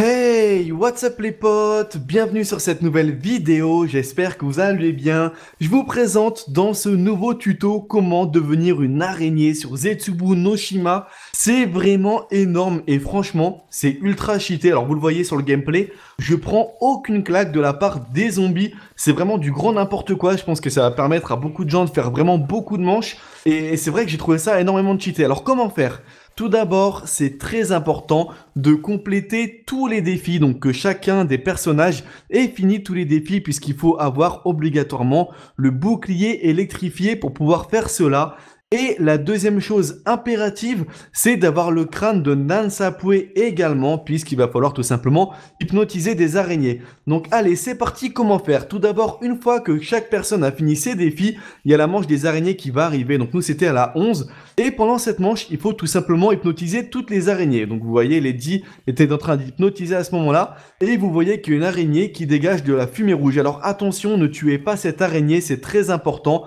Hey, what's up les potes Bienvenue sur cette nouvelle vidéo, j'espère que vous allez bien. Je vous présente dans ce nouveau tuto comment devenir une araignée sur Zetsubu no Shima. C'est vraiment énorme et franchement, c'est ultra cheaté. Alors vous le voyez sur le gameplay, je prends aucune claque de la part des zombies. C'est vraiment du grand n'importe quoi, je pense que ça va permettre à beaucoup de gens de faire vraiment beaucoup de manches. Et, c'est vrai que j'ai trouvé ça énormément de cheaté. Alors comment faire tout d'abord, c'est très important de compléter tous les défis, donc que chacun des personnages ait fini tous les défis puisqu'il faut avoir obligatoirement le bouclier électrifié pour pouvoir faire cela. Et la deuxième chose impérative, c'est d'avoir le crâne de Nansapue également, puisqu'il va falloir tout simplement hypnotiser des araignées. Donc allez, c'est parti, comment faire Tout d'abord, une fois que chaque personne a fini ses défis, il y a la manche des araignées qui va arriver. Donc nous, c'était à la 11. Et pendant cette manche, il faut tout simplement hypnotiser toutes les araignées. Donc vous voyez, les Lady étaient en train d'hypnotiser à ce moment-là. Et vous voyez qu'il y a une araignée qui dégage de la fumée rouge. Alors attention, ne tuez pas cette araignée, c'est très important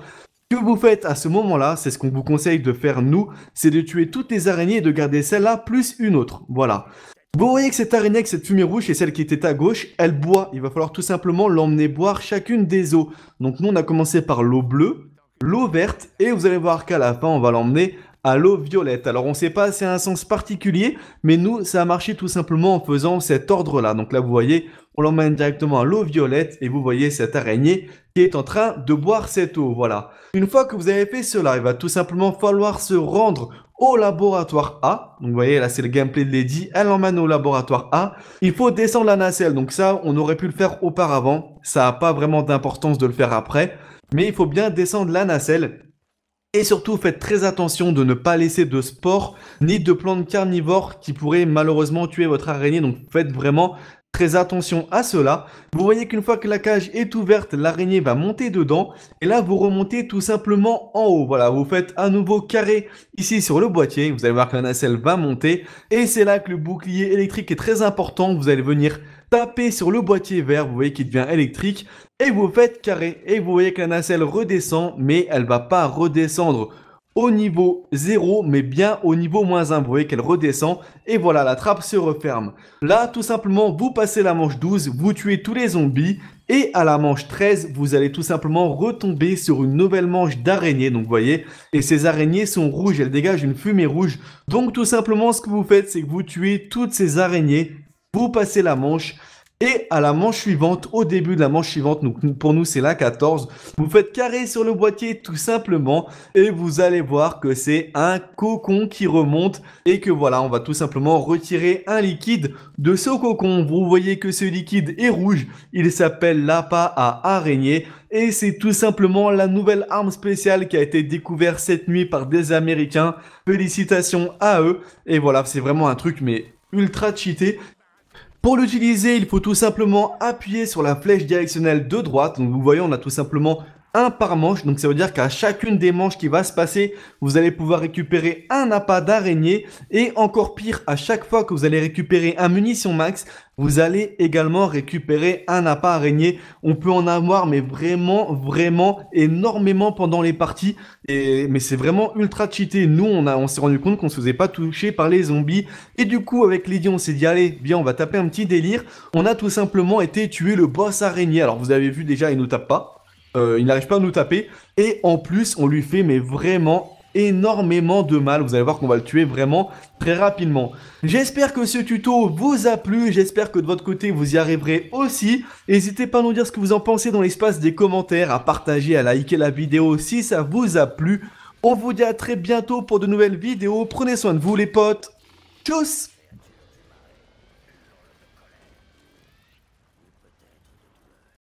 que vous faites à ce moment-là, c'est ce qu'on vous conseille de faire nous, c'est de tuer toutes les araignées et de garder celle-là plus une autre. Voilà. Vous voyez que cette araignée avec cette fumée rouge et celle qui était à gauche, elle boit. Il va falloir tout simplement l'emmener boire chacune des eaux. Donc nous on a commencé par l'eau bleue, l'eau verte et vous allez voir qu'à la fin on va l'emmener à l'eau violette. Alors on ne sait pas, c'est un sens particulier, mais nous, ça a marché tout simplement en faisant cet ordre-là. Donc là, vous voyez, on l'emmène directement à l'eau violette et vous voyez cette araignée qui est en train de boire cette eau. Voilà. Une fois que vous avez fait cela, il va tout simplement falloir se rendre au laboratoire A. Donc vous voyez là c'est le gameplay de Lady, elle l'emmène au laboratoire A. Il faut descendre la nacelle, donc ça on aurait pu le faire auparavant, ça n'a pas vraiment d'importance de le faire après. Mais il faut bien descendre la nacelle et surtout, faites très attention de ne pas laisser de spores ni de plantes carnivores qui pourraient malheureusement tuer votre araignée. Donc faites vraiment très attention à cela. Vous voyez qu'une fois que la cage est ouverte, l'araignée va monter dedans. Et là, vous remontez tout simplement en haut. Voilà, vous faites un nouveau carré ici sur le boîtier. Vous allez voir que la nacelle va monter. Et c'est là que le bouclier électrique est très important. Vous allez venir tapez sur le boîtier vert, vous voyez qu'il devient électrique, et vous faites carré, et vous voyez que la nacelle redescend, mais elle va pas redescendre au niveau 0, mais bien au niveau moins 1, vous voyez qu'elle redescend, et voilà, la trappe se referme. Là, tout simplement, vous passez la manche 12, vous tuez tous les zombies, et à la manche 13, vous allez tout simplement retomber sur une nouvelle manche d'araignée, donc vous voyez. Et ces araignées sont rouges, elles dégagent une fumée rouge. Donc tout simplement, ce que vous faites, c'est que vous tuez toutes ces araignées vous passez la manche. Et à la manche suivante, au début de la manche suivante, donc pour nous c'est la 14, vous faites carré sur le boîtier tout simplement et vous allez voir que c'est un cocon qui remonte et que voilà, on va tout simplement retirer un liquide de ce cocon. Vous voyez que ce liquide est rouge, il s'appelle l'appât à araignée et c'est tout simplement la nouvelle arme spéciale qui a été découverte cette nuit par des Américains. Félicitations à eux et voilà, c'est vraiment un truc mais ultra cheaté pour l'utiliser, il faut tout simplement appuyer sur la flèche directionnelle de droite. Donc vous voyez, on a tout simplement un par manche. Donc ça veut dire qu'à chacune des manches qui va se passer, vous allez pouvoir récupérer un appât d'araignée. Et encore pire, à chaque fois que vous allez récupérer un munition max, vous allez également récupérer un appât araignée. On peut en avoir, mais vraiment, vraiment énormément pendant les parties. Et, mais c'est vraiment ultra cheaté. Nous, on, a, on s'est rendu compte qu'on se faisait pas toucher par les zombies. Et du coup, avec Lydia, on s'est dit, allez, bien, on va taper un petit délire. On a tout simplement été tuer le boss araignée. Alors, vous avez vu déjà, il nous tape pas. Euh, il n'arrive pas à nous taper. Et en plus, on lui fait mais vraiment énormément de mal. Vous allez voir qu'on va le tuer vraiment très rapidement. J'espère que ce tuto vous a plu. J'espère que de votre côté, vous y arriverez aussi. N'hésitez pas à nous dire ce que vous en pensez dans l'espace des commentaires, à partager, à liker la vidéo si ça vous a plu. On vous dit à très bientôt pour de nouvelles vidéos. Prenez soin de vous les potes. Tchuss